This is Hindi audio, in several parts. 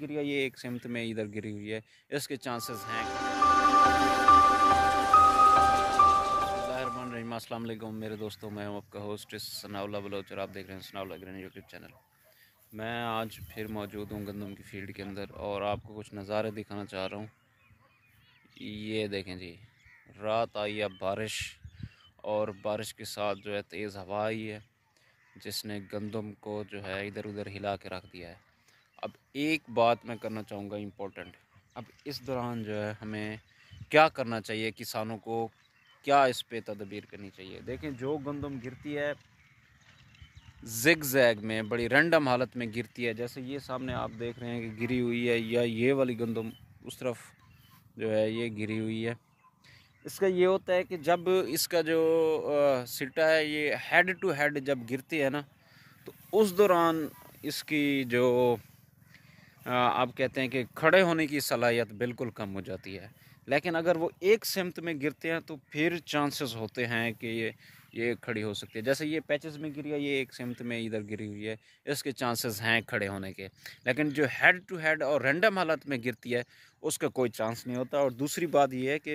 गिर गया ये एक सिमत में इधर गिरी हुई है इसके चांसेस हैं असलम मेरे दोस्तों मैं हूँ आपका होस्ट सनाउला बलोच और आप देख रहे हैं सनाउला ग्रेन यूट्यूब चैनल मैं आज फिर मौजूद हूँ गंदम की फील्ड के अंदर और आपको कुछ नज़ारे दिखाना चाह रहा हूँ ये देखें जी रात आई है बारिश और बारिश के साथ जो है तेज़ हवा आई है जिसने गंदम को जो है इधर उधर हिला के रख दिया है अब एक बात मैं करना चाहूँगा इम्पोर्टेंट अब इस दौरान जो है हमें क्या करना चाहिए किसानों को क्या इस पर तदबीर करनी चाहिए देखें जो गंदम गिरती है जिग जैग में बड़ी रैंडम हालत में गिरती है जैसे ये सामने आप देख रहे हैं कि गिरी हुई है या ये वाली गंदम उस तरफ जो है ये गिरी हुई है इसका ये होता है कि जब इसका जो आ, सिटा है ये हेड टू हेड जब गिरती है ना तो उस दौरान इसकी जो आप कहते हैं कि खड़े होने की सलाहियत बिल्कुल कम हो जाती है लेकिन अगर वो एक सिमत में गिरते हैं तो फिर चांसेस होते हैं कि ये ये खड़ी हो सकती है जैसे ये पैचेस में गिरी है ये एक सिमत में इधर गिरी हुई है इसके चांसेस हैं खड़े होने के लेकिन जो हेड टू हेड और रेंडम हालत में गिरती है उसका कोई चांस नहीं होता और दूसरी बात ये है कि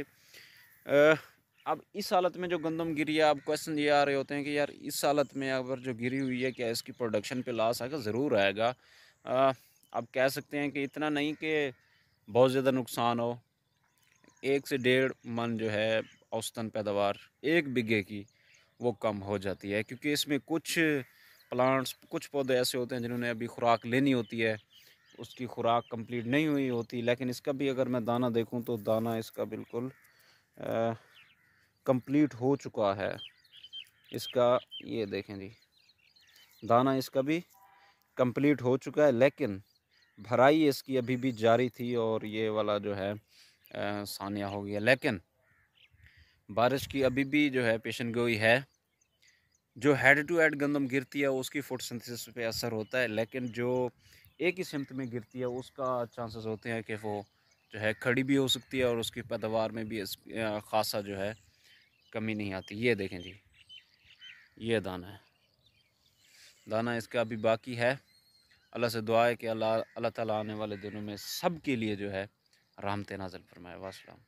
अब इस हालत में जो गंदम गिरी है अब क्वेश्चन ये आ रहे होते हैं कि यार इस हालत में अगर जो गिरी हुई है क्या इसकी प्रोडक्शन पर लॉस आएगा ज़रूर आएगा आप कह सकते हैं कि इतना नहीं कि बहुत ज़्यादा नुकसान हो एक से डेढ़ मन जो है औसतन पैदावार एक बिगे की वो कम हो जाती है क्योंकि इसमें कुछ प्लांट्स कुछ पौधे ऐसे होते हैं जिन्होंने अभी खुराक लेनी होती है उसकी खुराक कंप्लीट नहीं हुई होती लेकिन इसका भी अगर मैं दाना देखूं तो दाना इसका बिल्कुल कंप्लीट हो चुका है इसका ये देखें जी दाना इसका भी कंप्लीट हो चुका है लेकिन भराई इसकी अभी भी जारी थी और ये वाला जो है सानिया हो गया लेकिन बारिश की अभी भी जो है पेशन गोई है जो हेड टू हेड गंदम गिरती है उसकी फूड सिंथिस पे असर होता है लेकिन जो एक ही सिमत में गिरती है उसका चांसेस होते हैं कि वो जो है खड़ी भी हो सकती है और उसकी पैदावार में भी ख़ासा जो है कमी नहीं आती ये देखें जी ये दाना है दाना इसका अभी बाकी है अल्लाह से दुआ है कि अल्लाह अल्लाह ताला आने वाले दिनों में सब के लिए जो है रामते नाजल फरमाए वासलाम